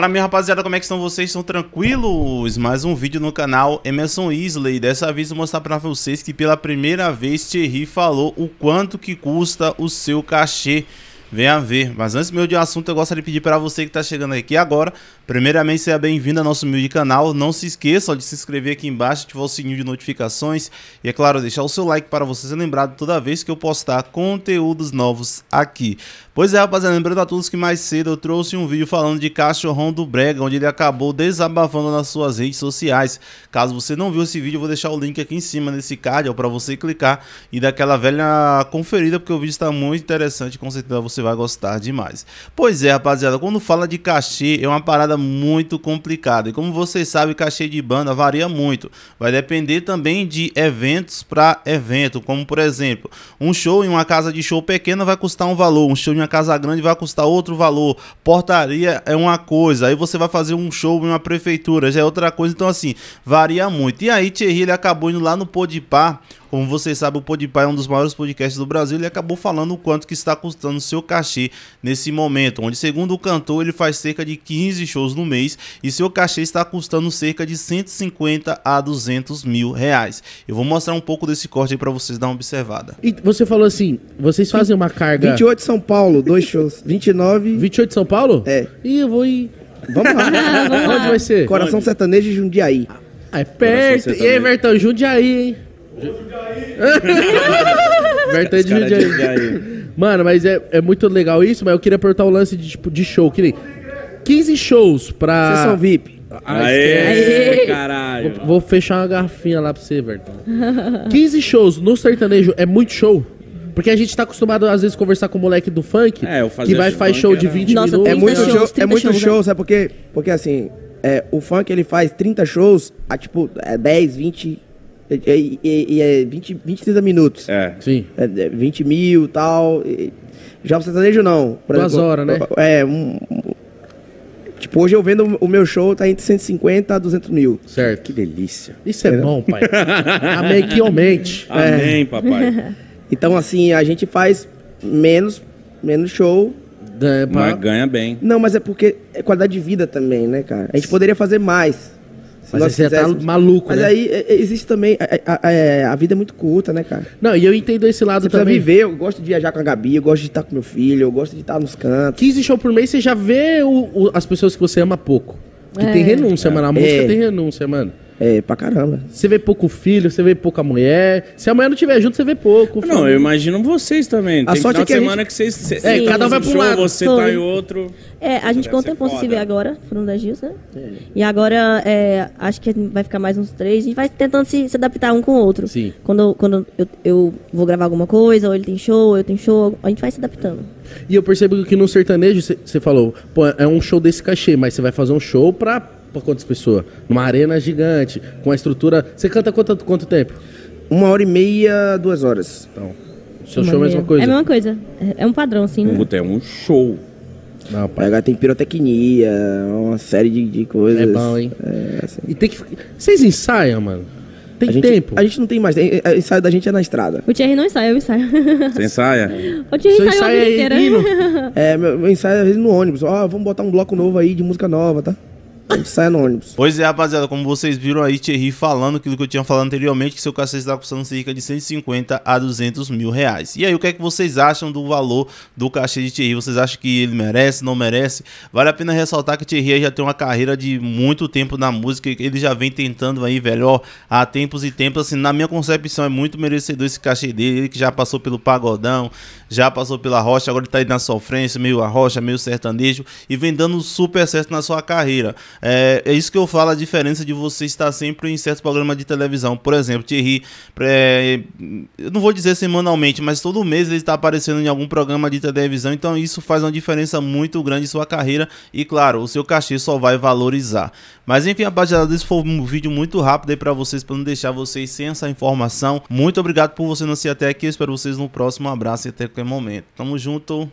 Fala minha rapaziada, como é que estão vocês? Estão tranquilos? Mais um vídeo no canal Emerson Isley. Dessa vez vou mostrar pra vocês que pela primeira vez Thierry falou o quanto que custa o seu cachê. Venha ver, mas antes meu de assunto eu gostaria de pedir para você que está chegando aqui agora Primeiramente seja bem-vindo ao nosso humilde canal Não se esqueça de se inscrever aqui embaixo, ativar o sininho de notificações E é claro, deixar o seu like para você ser lembrado toda vez que eu postar conteúdos novos aqui Pois é, rapaziada, lembrando a todos que mais cedo eu trouxe um vídeo falando de Cachorrão do Brega, onde ele acabou desabafando nas suas redes sociais. Caso você não viu esse vídeo, eu vou deixar o link aqui em cima nesse card, para você clicar e dar aquela velha conferida, porque o vídeo está muito interessante, com certeza você vai gostar demais. Pois é, rapaziada, quando fala de cachê, é uma parada muito complicada. E como vocês sabem, cachê de banda varia muito. Vai depender também de eventos para evento, como por exemplo, um show em uma casa de show pequena vai custar um valor, um show em em Casa Grande vai custar outro valor, portaria é uma coisa, aí você vai fazer um show em uma prefeitura, já é outra coisa, então assim, varia muito. E aí Thierry ele acabou indo lá no Podipar, como vocês sabem, o Podpah é um dos maiores podcasts do Brasil e acabou falando o quanto que está custando seu cachê nesse momento, onde segundo o cantor, ele faz cerca de 15 shows no mês e seu cachê está custando cerca de 150 a 200 mil reais. Eu vou mostrar um pouco desse corte aí para vocês dar uma observada. E você falou assim, vocês fazem uma carga... 28 São Paulo, dois shows. 29... 28 São Paulo? É. E eu vou ir... Vamos lá. Vamos lá. Onde vai ser? Coração Onde? Sertanejo de Jundiaí. Ah, é perto. E aí, Bertão, Jundiaí, hein? Verta aí de Jair. Mano, mas é, é muito legal isso, mas eu queria apertar o lance de, tipo, de show. Que nem 15 shows pra. São VIP. Ah, Aê, Aê, caralho. Vou, vou fechar uma garrafinha lá pra você, Vertão. 15 shows no sertanejo é muito show? Porque a gente tá acostumado, às vezes, conversar com o moleque do funk, É, eu que vai fazer faz show de 20 né? Nossa, minutos. É muito shows, é né? show, é muito show, né? sabe por quê? Porque assim, é, o funk ele faz 30 shows a tipo é, 10, 20 e, é, e, é, é, e é 20, 20, 30 minutos. É. Sim. É, 20 mil tal, e tal. Já o sertanejo não. Por Duas exemplo, horas, né? É, um, um, Tipo, hoje eu vendo o meu show, tá entre 150 a 200 mil. Certo. Que delícia. Isso é, é bom, pai. Amém que aumente. Amém, é. papai. Então, assim, a gente faz menos, menos show. Mas ganha bem. Não, mas é porque é qualidade de vida também, né, cara? A gente poderia fazer mais. Mas nós você tá maluco, Mas né? aí é, é, existe também. A, é, a, a, vida é muito curta, né, cara? Não, e eu entendo esse lado você também. Precisa viver, eu gosto de viajar com a Gabi, eu gosto de estar com meu filho, eu gosto de estar nos cantos. 15 shows por mês, você já vê o, o, as pessoas que você ama pouco. Que é. tem renúncia, mano. A música tem renúncia, mano. É, pra caramba. Você vê pouco filho, você vê pouca mulher. Se a mulher não tiver junto, você vê pouco. Não, eu imagino vocês também. A Tem sorte é que semana gente... que vocês. Cê, é, cada um vai pro um lado. Você tá Foi. tá em outro. É, a gente conta pouco se vê agora, foram 10 dias, né? É. E agora, é, acho que vai ficar mais uns três. A gente vai tentando se, se adaptar um com o outro. Sim. Quando, quando eu, eu vou gravar alguma coisa, ou ele tem show, eu tenho show, a gente vai se adaptando. E eu percebo que no sertanejo, você falou, pô, é um show desse cachê, mas você vai fazer um show pra para quantas pessoas? Numa arena gigante, com a estrutura. Você canta quanto, quanto tempo? Uma hora e meia, duas horas. Então. O seu show é a mesma é coisa? É a mesma coisa. É um padrão, assim, né? É um show. Não, pai. Agora tem pirotecnia, uma série de, de coisas. É bom, hein? É, assim. E tem que. Vocês ensaiam, mano? Tem a gente, tempo? a gente não tem mais. O ensaio da gente é na estrada. O Thierry não ensaia, eu ensaio. Você ensaia? O Thierry Seu ensaia a vida é inteira. É, meu, meu ensaio é às vezes no ônibus. Ó, vamos botar um bloco novo aí de música nova, tá? sai no ônibus. Pois é, rapaziada, como vocês viram aí, Thierry falando aquilo que eu tinha falado anteriormente, que seu cacete está custando cerca de 150 a 200 mil reais. E aí, o que é que vocês acham do valor do cachê de Thierry? Vocês acham que ele merece, não merece? Vale a pena ressaltar que Thierry já tem uma carreira de muito tempo na música, ele já vem tentando aí, velho, ó, há tempos e tempos, assim, na minha concepção é muito merecedor esse cachê dele, ele que já passou pelo pagodão, já passou pela rocha, agora ele tá aí na sofrência, meio a rocha, meio sertanejo, e vem dando super certo na sua carreira. É, é, isso que eu falo, a diferença de você estar sempre em certos programas de televisão. Por exemplo, Thierry, é, eu não vou dizer semanalmente, mas todo mês ele está aparecendo em algum programa de televisão, então isso faz uma diferença muito grande em sua carreira e, claro, o seu cachê só vai valorizar. Mas enfim, rapaziada, esse foi um vídeo muito rápido aí para vocês, para não deixar vocês sem essa informação. Muito obrigado por você não ser até aqui, eu espero vocês no próximo, um abraço e até qualquer momento. Tamo junto!